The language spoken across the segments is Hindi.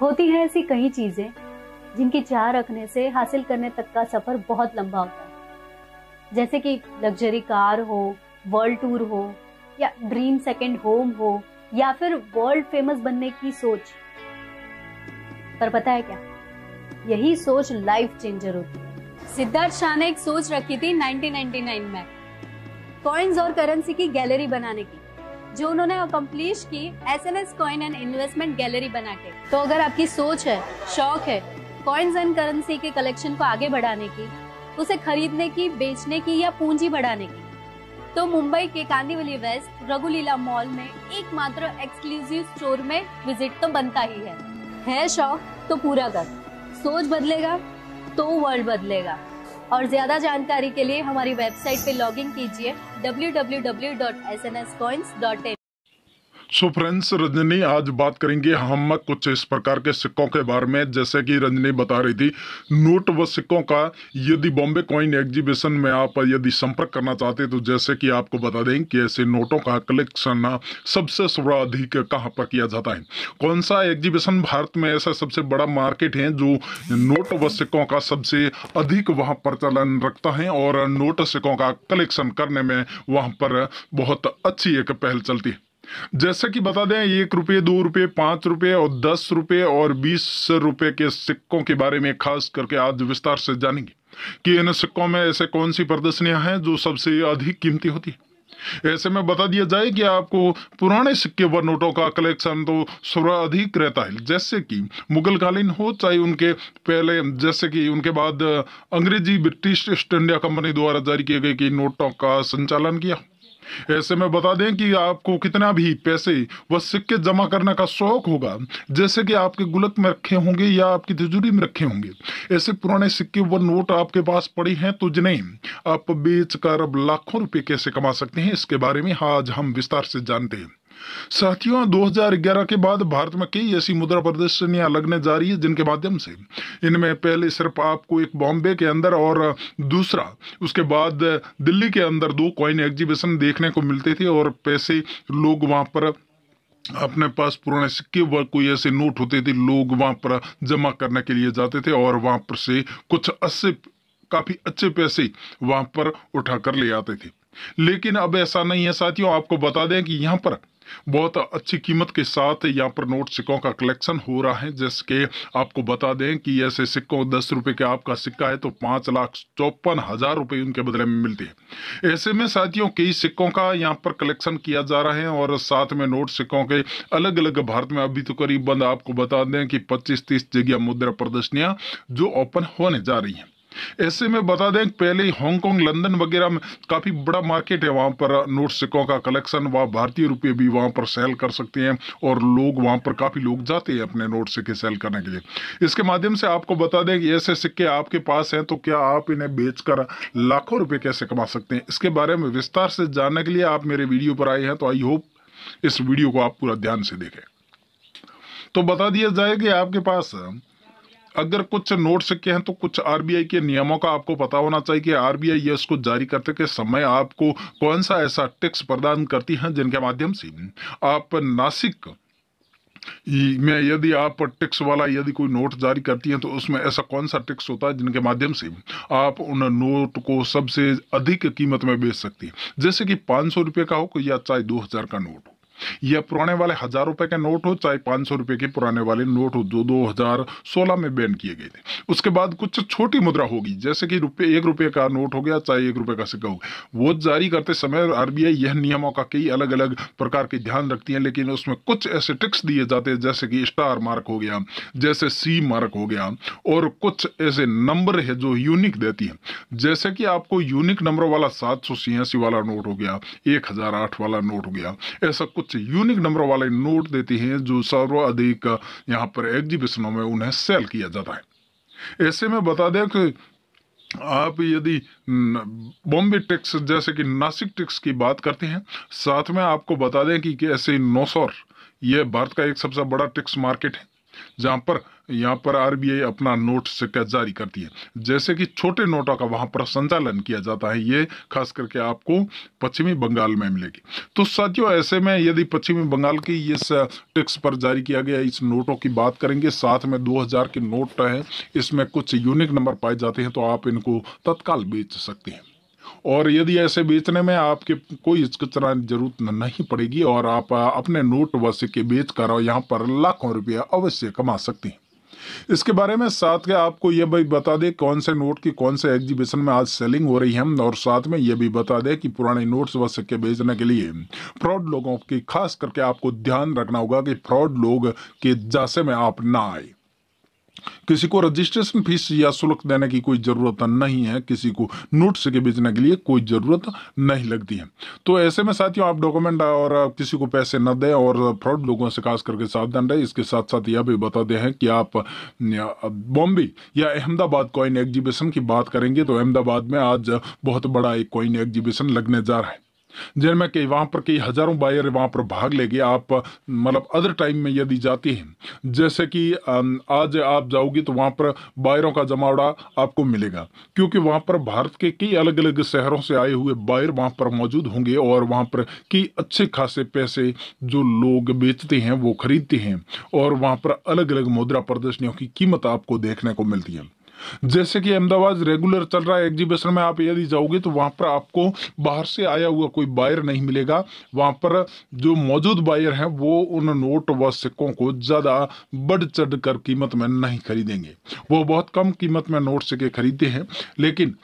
होती है ऐसी कई चीजें जिनकी चाह रखने से हासिल करने तक का सफर बहुत लंबा होता है जैसे कि लग्जरी कार हो वर्ल्ड टूर हो या ड्रीम सेकेंड होम हो या फिर वर्ल्ड फेमस बनने की सोच पर पता है क्या यही सोच लाइफ चेंजर होती है सिद्धार्थ शाह ने एक सोच रखी थी 1999 में कॉइन्स और करेंसी की गैलरी बनाने की जो उन्होंने अकम्प्लिश की S N S coin and investment gallery बना के तो अगर आपकी सोच है शौक है कॉइन्स एंड करेंसी के कलेक्शन को आगे बढ़ाने की उसे खरीदने की बेचने की या पूंजी बढ़ाने की तो मुंबई के कांदीवली वेस्ट रघुलीला मॉल में एकमात्र एक्सक्लूसिव स्टोर में विजिट तो बनता ही है है शौक तो पूरा कर सोच बदलेगा तो वर्ल्ड बदलेगा और ज़्यादा जानकारी के लिए हमारी वेबसाइट पे लॉगिन कीजिए डब्ल्यू सो फ्रेंड्स रजनी आज बात करेंगे हम कुछ इस प्रकार के सिक्कों के बारे में जैसे कि रजनी बता रही थी नोट व सिक्कों का यदि बॉम्बे कॉइन एग्जीबिशन में आप यदि संपर्क करना चाहते हैं तो जैसे कि आपको बता दें कि ऐसे नोटों का कलेक्शन सबसे सर्वाधिक कहाँ पर किया जाता है कौन सा एग्जीबिशन भारत में ऐसा सबसे बड़ा मार्केट है जो नोट व सिक्कों का सबसे अधिक वहाँ प्रचलन रखता है और नोट सिक्कों का कलेक्शन करने में वहाँ पर बहुत अच्छी एक पहल चलती है जैसा कि बता दें एक रुपये दो रुपये पाँच रुपये और दस रुपये और बीस रुपये के सिक्कों के बारे में खास करके आज विस्तार से जानेंगे कि इन सिक्कों में ऐसे कौन सी प्रदर्शनियां हैं जो सबसे अधिक कीमती होती है ऐसे में बता दिया जाए कि आपको पुराने सिक्के व नोटों का कलेक्शन तो सर्वाधिक रहता है जैसे कि मुगल कालीन हो चाहे उनके पहले जैसे कि उनके बाद अंग्रेजी ब्रिटिश ईस्ट इंडिया कंपनी द्वारा जारी किए गए कि नोटों का संचालन किया ऐसे में बता दें कि आपको कितना भी पैसे व सिक्के जमा करने का शौक होगा जैसे कि आपके गुलक में रखे होंगे या आपकी तिजोरी में रखे होंगे ऐसे पुराने सिक्के व नोट आपके पास पड़े हैं तो जिन्हें आप बेच कर अब लाखों रुपए कैसे कमा सकते हैं इसके बारे में आज हम विस्तार से जानते हैं साथियों 2011 के बाद भारत में कई ऐसी मुद्रा प्रदर्शनियां लगने जा रही है जिनके माध्यम से इनमें पहले सिर्फ आपको एक बॉम्बे के अंदर और दूसरा उसके बाद दिल्ली के अंदर दो कॉइन एग्जीबिशन देखने को मिलते थे और पैसे लोग वहां पर अपने पास पुराने सिक्के व कोई ऐसे नोट होते थे लोग वहां पर जमा करने के लिए जाते थे और वहां पर से कुछ अस्सी काफ़ी अच्छे पैसे वहां पर उठा कर ले आते थे लेकिन अब ऐसा नहीं है साथियों आपको बता दें कि यहाँ पर बहुत अच्छी कीमत के साथ यहाँ पर नोट सिक्कों का कलेक्शन हो रहा है जिसके आपको बता दें कि ऐसे सिक्कों दस रुपये के आपका सिक्का है तो पाँच लाख चौपन हज़ार रुपये उनके बदले में मिलती है ऐसे में साथियों कई सिक्कों का यहाँ पर कलेक्शन किया जा रहा है और साथ में नोट सिक्कों के अलग अलग भारत में अभी तो करीबन आपको बता दें कि पच्चीस तीस जगह मुद्रा प्रदर्शनियाँ जो ओपन होने जा रही हैं ऐसे में बता दें पहले हांगकांग लंदन वगैरह में काफ़ी बड़ा मार्केट है वहाँ पर नोट सिक्कों का कलेक्शन वहाँ भारतीय रुपये भी वहाँ पर सेल कर सकते हैं और लोग वहाँ पर काफ़ी लोग जाते हैं अपने नोट सिक्के सेल करने के लिए इसके माध्यम से आपको बता दें कि ऐसे सिक्के आपके पास हैं तो क्या आप इन्हें बेच लाखों रुपये कैसे कमा सकते हैं इसके बारे में विस्तार से जानने के लिए आप मेरे वीडियो पर आए हैं तो आई होप इस वीडियो को आप पूरा ध्यान से देखें तो बता दिया जाए कि आपके पास अगर कुछ नोट सिक्के हैं तो कुछ आरबीआई के नियमों का आपको पता होना चाहिए कि आरबीआई ये इसको जारी करते के समय आपको कौन सा ऐसा टैक्स प्रदान करती है जिनके माध्यम से आप नासिक में यदि आप टैक्स वाला यदि कोई नोट जारी करती हैं तो उसमें ऐसा कौन सा टैक्स होता है जिनके माध्यम से आप उन नोट को सबसे अधिक कीमत में बेच सकती हैं जैसे कि पाँच सौ रुपये का हो या चाहे दो हज़ार का नोट हो या पुराने वाले हजार रुपए के नोट हो चाहे पांच सौ रुपए के पुराने वाले नोट हो जो दो हजार सोलह में बैन किए गए थे उसके बाद कुछ छोटी मुद्रा होगी जैसे कि रुपये एक रुपये का नोट हो गया चाहे एक रुपये का सिक्का हो गया वो जारी करते समय आरबीआई यह नियमों का कई अलग अलग प्रकार के ध्यान रखती है लेकिन उसमें कुछ ऐसे ट्रिक्स दिए जाते हैं जैसे कि स्टार मार्क हो गया जैसे सी मार्क हो गया और कुछ ऐसे नंबर है जो यूनिक देती है जैसे कि आपको यूनिक नंबर वाला सात सौ वाला नोट हो गया एक वाला नोट हो गया ऐसा कुछ कुछ यूनिक नंबर वाले नोट देती हैं जो सर्वाधिक यहाँ पर एग्जीबिशनों में उन्हें सेल किया जाता है ऐसे में बता दें कि आप यदि बॉम्बे टैक्स जैसे कि नासिक टैक्स की बात करते हैं साथ में आपको बता दें कि कैसे नौसौर यह भारत का एक सबसे बड़ा टैक्स मार्केट है जहाँ पर यहाँ पर आरबीआई अपना नोट सिक्का जारी करती है जैसे कि छोटे नोटों का वहाँ पर संचालन किया जाता है ये खास करके आपको पश्चिमी बंगाल में मिलेगी तो साथियों ऐसे में यदि पश्चिमी बंगाल की इस टैक्स पर जारी किया गया इस नोटों की बात करेंगे साथ में 2000 के नोट हैं इसमें कुछ यूनिक नंबर पाए जाते हैं तो आप इनको तत्काल बेच सकते हैं और यदि ऐसे बेचने में आपके कोई हिचकचरा जरूरत नहीं पड़ेगी और आप अपने नोट व सिक्के बेच कर यहाँ पर लाखों रुपया अवश्य कमा सकते हैं इसके बारे में साथ के आपको यह भी बता दें कौन से नोट की कौन से एग्जीबिशन में आज सेलिंग हो रही है और साथ में यह भी बता दें कि पुराने नोट्स व सिक्के बेचने के लिए फ्रॉड लोगों की खास करके आपको ध्यान रखना होगा कि फ्रॉड लोग के जासे में आप ना आए किसी को रजिस्ट्रेशन फीस या शुल्क देने की कोई ज़रूरत नहीं है किसी को नोट्स के बेचने के लिए कोई ज़रूरत नहीं लगती है तो ऐसे में साथियों आप डॉक्यूमेंट और किसी को पैसे न दें और फ्रॉड लोगों से खास करके सावधान रहे इसके साथ साथ यह भी बता दें कि आप बॉम्बे या अहमदाबाद कॉइन एग्जीबिशन की बात करेंगे तो अहमदाबाद में आज बहुत बड़ा एक कॉइन एग्जीबिशन लगने जा रहा है जिनमें कई वहाँ पर कई हजारों बायर वहाँ पर भाग लेगी आप मतलब अदर टाइम में यदि जाती हैं जैसे कि आज आप जाओगी तो वहाँ पर बायरों का जमावड़ा आपको मिलेगा क्योंकि वहाँ पर भारत के कई अलग अलग शहरों से आए हुए बायर वहाँ पर मौजूद होंगे और वहाँ पर कई अच्छे खासे पैसे जो लोग बेचते हैं वो खरीदते हैं और वहाँ पर अलग अलग मुद्रा प्रदर्शनियों की कीमत आपको देखने को मिलती है जैसे कि अहमदाबाद रेगुलर चल रहा है एग्जीबिशन में आप यदि जाओगे तो वहाँ पर आपको बाहर से आया हुआ कोई बायर नहीं मिलेगा वहाँ पर जो मौजूद बायर हैं वो उन नोट व सिक्कों को ज़्यादा बढ़ चढ़ कर कीमत में नहीं खरीदेंगे वो बहुत कम कीमत में नोट सिक्के खरीदते हैं लेकिन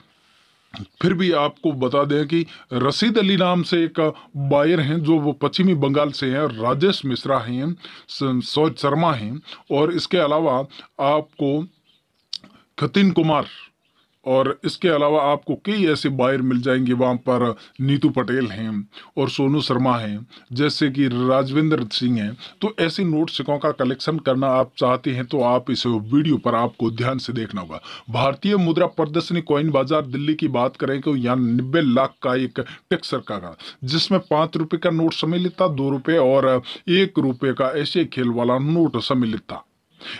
फिर भी आपको बता दें कि रसीद अली नाम से एक बायर हैं जो वो पश्चिमी बंगाल से हैं राजेश मिश्रा हैं सौज शर्मा हैं और इसके अलावा आपको खतिन कुमार और इसके अलावा आपको कई ऐसे बायर मिल जाएंगे वहाँ पर नीतू पटेल हैं और सोनू शर्मा हैं जैसे कि राजविंदर सिंह हैं तो ऐसे नोट सिक्कों का कलेक्शन करना आप चाहते हैं तो आप इस वीडियो पर आपको ध्यान से देखना होगा भारतीय मुद्रा प्रदर्शनी कॉइन बाजार दिल्ली की बात करें तो यहाँ नब्बे लाख का एक टेक्सर का जिसमें पाँच रुपये का नोट सम्मिलित था दो और एक रुपये का ऐसे खेल वाला नोट सम्मिलित था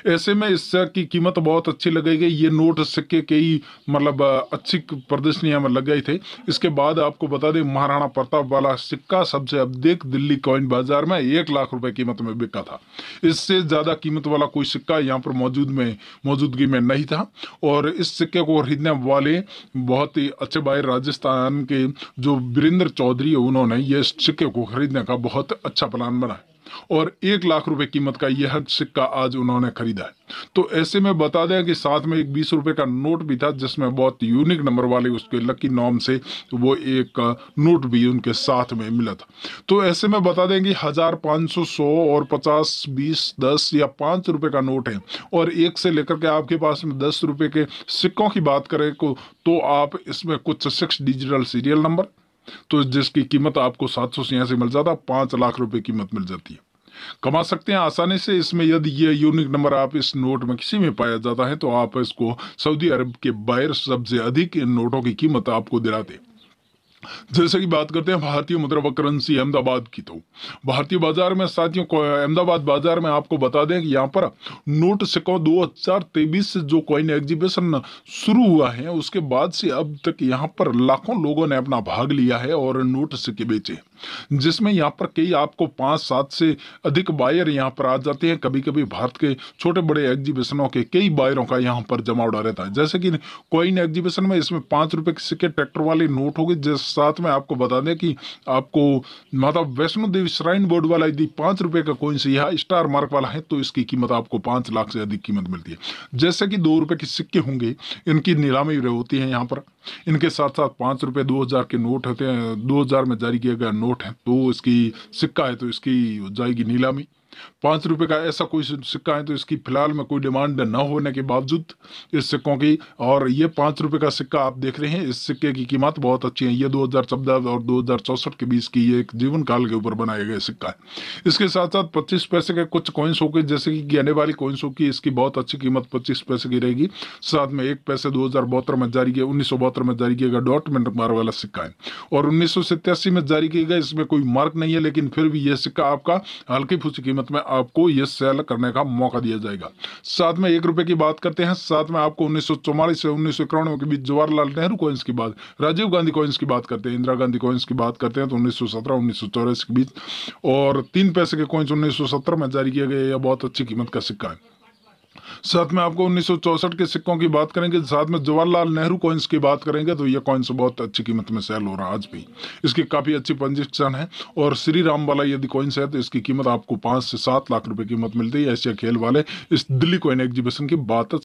ऐसे में इस की कीमत बहुत अच्छी गई ये नोट सिक्के कई मतलब अच्छी प्रदर्शनियाँ में मतलब लग गए थे इसके बाद आपको बता दें महाराणा प्रताप वाला सिक्का सबसे अवधिक दिल्ली कॉइन बाजार में एक लाख रुपए कीमत में बिका था इससे ज़्यादा कीमत वाला कोई सिक्का यहाँ पर मौजूद में मौजूदगी में नहीं था और इस सिक्के को खरीदने वाले बहुत ही अच्छे भाई राजस्थान के जो वीरेंद्र चौधरी है उन्होंने ये सिक्के को खरीदने का बहुत अच्छा प्लान बनाया और एक लाख रुपए कीमत का यह सिक्का आज उन्होंने खरीदा है तो ऐसे में बता दें कि साथ में एक बीस रुपए का नोट भी था जिसमें बहुत यूनिक नंबर वाले उसके लकी नाम से वो एक नोट भी उनके साथ में मिला था तो ऐसे में बता दें कि हज़ार पाँच सौ सौ और पचास बीस दस या पाँच रुपए का नोट है और एक से लेकर के आपके पास में दस रुपये के सिक्कों की बात करें को तो आप इसमें कुछ सिक्स डिजिटल सीरियल नंबर तो जिसकी कीमत आपको सात सौ छियासी मिल जाता पाँच लाख रुपए कीमत मिल जाती है कमा सकते हैं आसानी से इसमें यदि ये यूनिक नंबर आप इस नोट में किसी में पाया जाता है तो आप इसको सऊदी अरब के बाहर सबसे अधिक इन नोटों की कीमत आपको दिलाते जैसे कि बात करते हैं भारतीय मुद्रा व करेंसी अहमदाबाद की तो भारतीय बाजार में साथियों को अहमदाबाद बाजार में आपको बता दें कि यहाँ पर नोट सिक्कों दो हजार तेईस से जो कॉइन एग्जीबिशन शुरू हुआ है उसके बाद से अब तक यहाँ पर लाखों लोगों ने अपना भाग लिया है और नोट सिक्के बेचे हैं जिसमें यहाँ पर कई आपको पाँच सात से अधिक बायर यहाँ पर आ जाते हैं कभी कभी भारत के छोटे बड़े एग्जीबिशनों के कई बायरों का यहाँ पर जमावड़ा रहता है जैसे कि कोइन एग्जीबिशन में इसमें पाँच रुपये के सिक्के ट्रैक्टर वाले नोट होगी जिस साथ में आपको बता दें कि आपको माता वैष्णो देवी श्राइन बोर्ड वाला यदि पाँच रुपये का कोइन से यहाँ स्टार मार्क वाला है तो इसकी कीमत आपको पाँच लाख से अधिक कीमत मिलती है जैसे कि दो रुपये के सिक्के होंगे इनकी नीलामी होती है यहाँ पर इनके साथ साथ पाँच रुपये दो हज़ार के नोट होते हैं दो हज़ार में जारी किया गया नोट नोट है तो इसकी सिक्का है तो इसकी जाएगी नीलामी पाँच रुपये का ऐसा कोई सिक्का है तो इसकी फ़िलहाल में कोई डिमांड न होने के बावजूद इस सिक्कों की और ये पाँच रुपये का सिक्का आप देख रहे हैं इस सिक्के की कीमत बहुत अच्छी है ये दो और दो के बीच की ये एक जीवन काल के ऊपर बनाए गए सिक्का है इसके साथ साथ पच्चीस पैसे के कुछ कॉइन्स हो गए जैसे कि गहने वाली कॉइन्स हो की इसकी बहुत अच्छी कीमत पच्चीस पैसे की रहेगी साथ में एक पैसे दो में जारी किया उन्नीस में जारी किया गया डॉट मार वाला सिक्का है और उन्नीस में जारी किया गया इसमें कोई मार्क नहीं है लेकिन फिर भी यह सिक्का आपका हल्की फुल्की कीमत साथ में आपको ये सेल करने का मौका दिया जाएगा साथ में एक रुपए की बात करते हैं साथ में आपको उन्नीस से उन्नीस के बीच जवाहरलाल नेहरू कोइंस की बात राजीव गांधी कोइंस की बात करते हैं इंदिरा गांधी कोइंस की बात करते हैं तो उन्नीस सौ के बीच और तीन पैसे के कोइंस उन्नीस में जारी किया गया यह बहुत अच्छी कीमत का सिक्का है साथ में आपको उन्नीस के सिक्कों की बात करेंगे साथ में जवाहरलाल नेहरू कॉइन्स की बात करेंगे तो ये कॉइन्स बहुत अच्छी कीमत में सेल हो रहा है आज भी इसकी काफ़ी अच्छी पंजिक्शन है और श्री राम वाला यदि कॉइन्स है तो इसकी कीमत आपको पाँच से सात लाख रुपये कीमत मिलती है एशिया खेल वाले इस दिल्ली कॉइन एग्जीबिशन की बात